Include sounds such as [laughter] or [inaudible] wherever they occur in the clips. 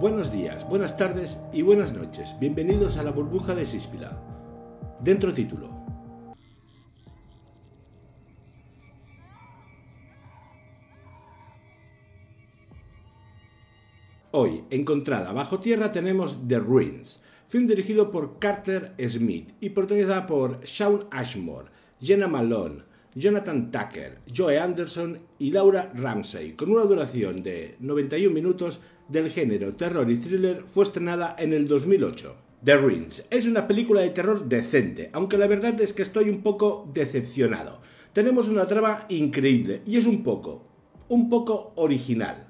Buenos días, buenas tardes y buenas noches. Bienvenidos a la burbuja de Síspila. Dentro título. Hoy, encontrada bajo tierra, tenemos The Ruins, film dirigido por Carter Smith y protagonizada por Sean Ashmore, Jenna Malone, Jonathan Tucker, Joe Anderson y Laura Ramsey, con una duración de 91 minutos del género terror y thriller, fue estrenada en el 2008. The Rings es una película de terror decente, aunque la verdad es que estoy un poco decepcionado. Tenemos una trama increíble y es un poco, un poco original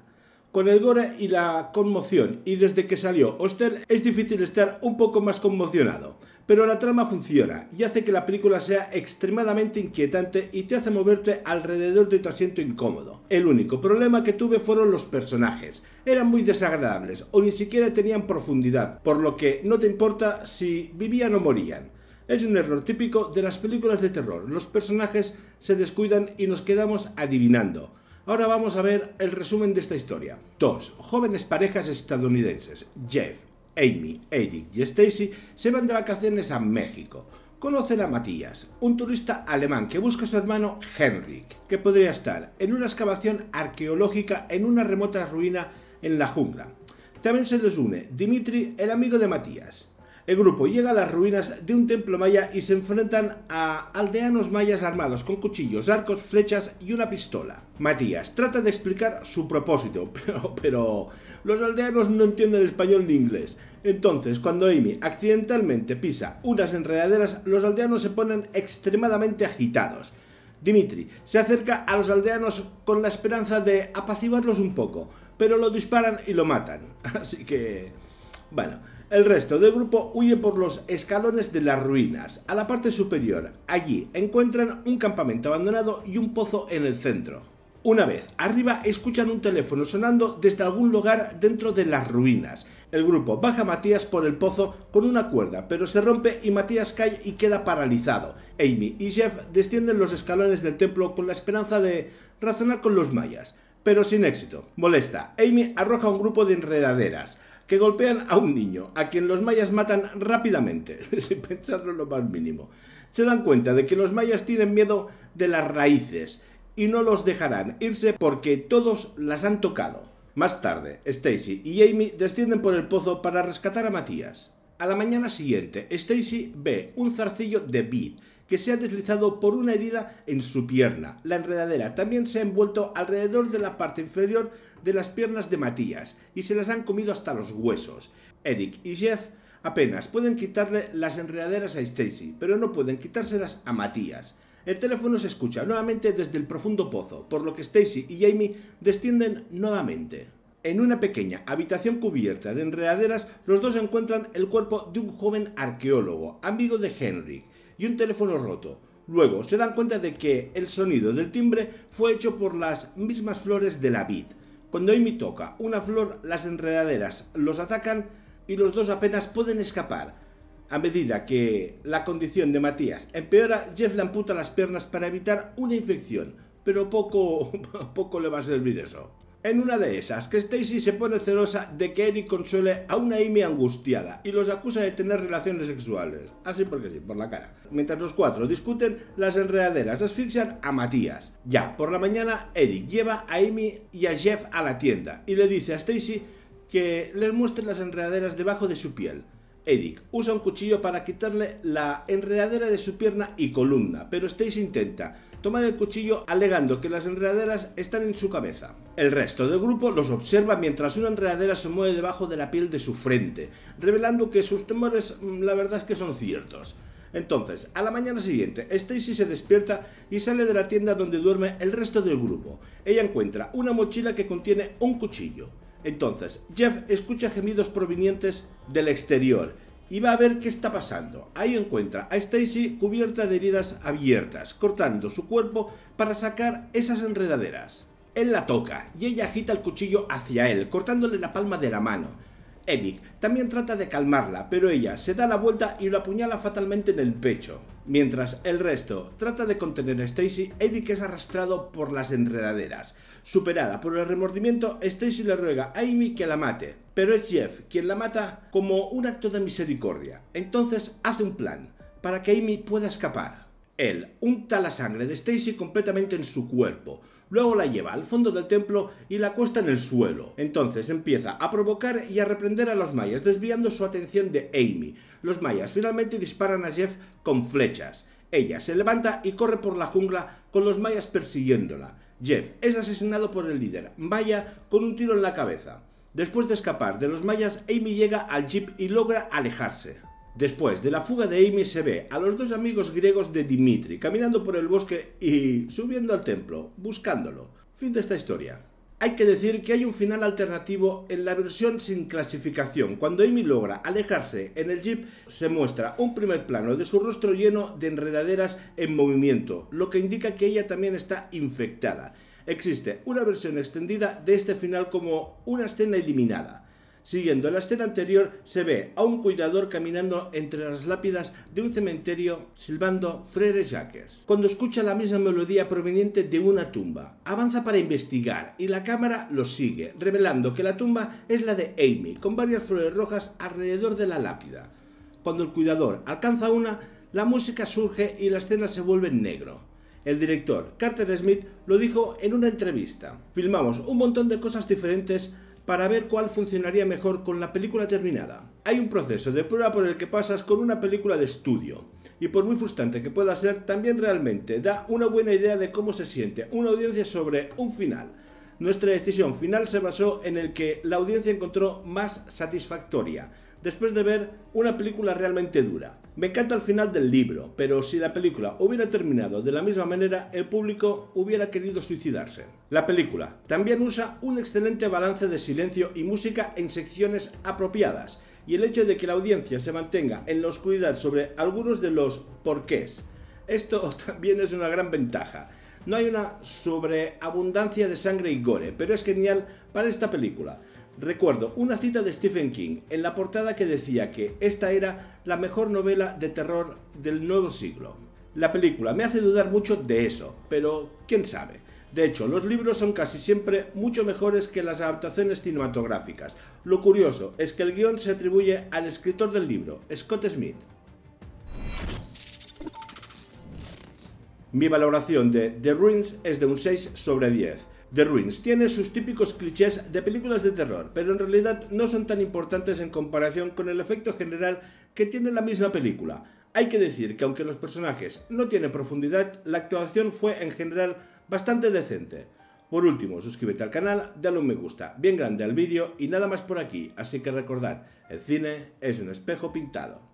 con el gore y la conmoción, y desde que salió Oster es difícil estar un poco más conmocionado pero la trama funciona y hace que la película sea extremadamente inquietante y te hace moverte alrededor de tu asiento incómodo. El único problema que tuve fueron los personajes. Eran muy desagradables o ni siquiera tenían profundidad, por lo que no te importa si vivían o morían. Es un error típico de las películas de terror. Los personajes se descuidan y nos quedamos adivinando. Ahora vamos a ver el resumen de esta historia. Dos jóvenes parejas estadounidenses, Jeff Amy, Eric y Stacy se van de vacaciones a México. Conocen a Matías, un turista alemán que busca a su hermano Henrik, que podría estar en una excavación arqueológica en una remota ruina en la jungla. También se les une Dimitri, el amigo de Matías. El grupo llega a las ruinas de un templo maya y se enfrentan a aldeanos mayas armados con cuchillos, arcos, flechas y una pistola. Matías trata de explicar su propósito, [laughs] pero, los aldeanos no entienden español ni inglés. Entonces, cuando Amy accidentalmente pisa unas enredaderas, los aldeanos se ponen extremadamente agitados. Dimitri se acerca a los aldeanos con la esperanza de apaciguarlos un poco, pero lo disparan y lo matan. [laughs] Así que... Bueno, el resto del grupo huye por los escalones de las ruinas. A la parte superior, allí, encuentran un campamento abandonado y un pozo en el centro. Una vez arriba escuchan un teléfono sonando desde algún lugar dentro de las ruinas. El grupo baja a Matías por el pozo con una cuerda, pero se rompe y Matías cae y queda paralizado. Amy y Jeff descienden los escalones del templo con la esperanza de razonar con los mayas, pero sin éxito. Molesta, Amy arroja un grupo de enredaderas que golpean a un niño, a quien los mayas matan rápidamente, [laughs] sin pensarlo lo más mínimo. Se dan cuenta de que los mayas tienen miedo de las raíces y no los dejarán irse porque todos las han tocado. Más tarde, Stacy y Amy descienden por el pozo para rescatar a Matías. A la mañana siguiente, Stacy ve un zarcillo de Beat que se ha deslizado por una herida en su pierna. La enredadera también se ha envuelto alrededor de la parte inferior de las piernas de Matías y se las han comido hasta los huesos. Eric y Jeff apenas pueden quitarle las enredaderas a Stacy, pero no pueden quitárselas a Matías. El teléfono se escucha nuevamente desde el profundo pozo, por lo que Stacy y Jamie descienden nuevamente. En una pequeña habitación cubierta de enredaderas, los dos encuentran el cuerpo de un joven arqueólogo, amigo de Henry y un teléfono roto. Luego se dan cuenta de que el sonido del timbre fue hecho por las mismas flores de la vid. Cuando Amy toca una flor, las enredaderas los atacan y los dos apenas pueden escapar. A medida que la condición de Matías empeora, Jeff le amputa las piernas para evitar una infección, pero poco, [laughs] poco le va a servir eso. En una de esas, que Stacy se pone celosa de que Eric consuele a una Amy angustiada y los acusa de tener relaciones sexuales. Así porque sí, por la cara. Mientras los cuatro discuten, las enredaderas asfixian a Matías. Ya, por la mañana, Eric lleva a Amy y a Jeff a la tienda y le dice a Stacy que les muestre las enredaderas debajo de su piel. Eric usa un cuchillo para quitarle la enredadera de su pierna y columna, pero Stacy intenta toma el cuchillo alegando que las enredaderas están en su cabeza. El resto del grupo los observa mientras una enredadera se mueve debajo de la piel de su frente, revelando que sus temores mm, la verdad es que son ciertos. Entonces, a la mañana siguiente, Stacy se despierta y sale de la tienda donde duerme el resto del grupo. Ella encuentra una mochila que contiene un cuchillo. Entonces, Jeff escucha gemidos provenientes del exterior y va a ver qué está pasando. Ahí encuentra a Stacy cubierta de heridas abiertas, cortando su cuerpo para sacar esas enredaderas. Él la toca y ella agita el cuchillo hacia él, cortándole la palma de la mano. Eric también trata de calmarla, pero ella se da la vuelta y lo apuñala fatalmente en el pecho. Mientras el resto trata de contener a Stacy, Eric es arrastrado por las enredaderas. Superada por el remordimiento, Stacy le ruega a Amy que la mate, pero es Jeff quien la mata como un acto de misericordia. Entonces hace un plan para que Amy pueda escapar. Él unta la sangre de Stacy completamente en su cuerpo, luego la lleva al fondo del templo y la cuesta en el suelo. Entonces empieza a provocar y a reprender a los mayas, desviando su atención de Amy. Los mayas finalmente disparan a Jeff con flechas. Ella se levanta y corre por la jungla con los mayas persiguiéndola. Jeff es asesinado por el líder maya con un tiro en la cabeza. Después de escapar de los mayas, Amy llega al jeep y logra alejarse. Después de la fuga de Amy se ve a los dos amigos griegos de Dimitri caminando por el bosque y subiendo al templo, buscándolo. Fin de esta historia. Hay que decir que hay un final alternativo en la versión sin clasificación. Cuando Amy logra alejarse en el jeep, se muestra un primer plano de su rostro lleno de enredaderas en movimiento, lo que indica que ella también está infectada. Existe una versión extendida de este final como una escena eliminada. Siguiendo la escena anterior, se ve a un cuidador caminando entre las lápidas de un cementerio silbando Frere Jacques, cuando escucha la misma melodía proveniente de una tumba. Avanza para investigar y la cámara lo sigue, revelando que la tumba es la de Amy, con varias flores rojas alrededor de la lápida. Cuando el cuidador alcanza una, la música surge y la escena se vuelve en negro. El director Carter Smith lo dijo en una entrevista. Filmamos un montón de cosas diferentes para ver cuál funcionaría mejor con la película terminada. Hay un proceso de prueba por el que pasas con una película de estudio, y por muy frustrante que pueda ser, también realmente da una buena idea de cómo se siente una audiencia sobre un final. Nuestra decisión final se basó en el que la audiencia encontró más satisfactoria, después de ver una película realmente dura. Me encanta el final del libro, pero si la película hubiera terminado de la misma manera, el público hubiera querido suicidarse. La película también usa un excelente balance de silencio y música en secciones apropiadas, y el hecho de que la audiencia se mantenga en la oscuridad sobre algunos de los porqués. Esto [laughs] también es una gran ventaja. No hay una sobreabundancia de sangre y gore, pero es genial para esta película. Recuerdo una cita de Stephen King en la portada que decía que esta era la mejor novela de terror del nuevo siglo. La película me hace dudar mucho de eso, pero quién sabe. De hecho, los libros son casi siempre mucho mejores que las adaptaciones cinematográficas. Lo curioso es que el guión se atribuye al escritor del libro, Scott Smith. Mi valoración de The Ruins es de un 6 sobre 10. The Ruins tiene sus típicos clichés de películas de terror, pero en realidad no son tan importantes en comparación con el efecto general que tiene la misma película. Hay que decir que aunque los personajes no tienen profundidad, la actuación fue en general bastante decente. Por último, suscríbete al canal, dale un me gusta bien grande al vídeo y nada más por aquí, así que recordad, el cine es un espejo pintado.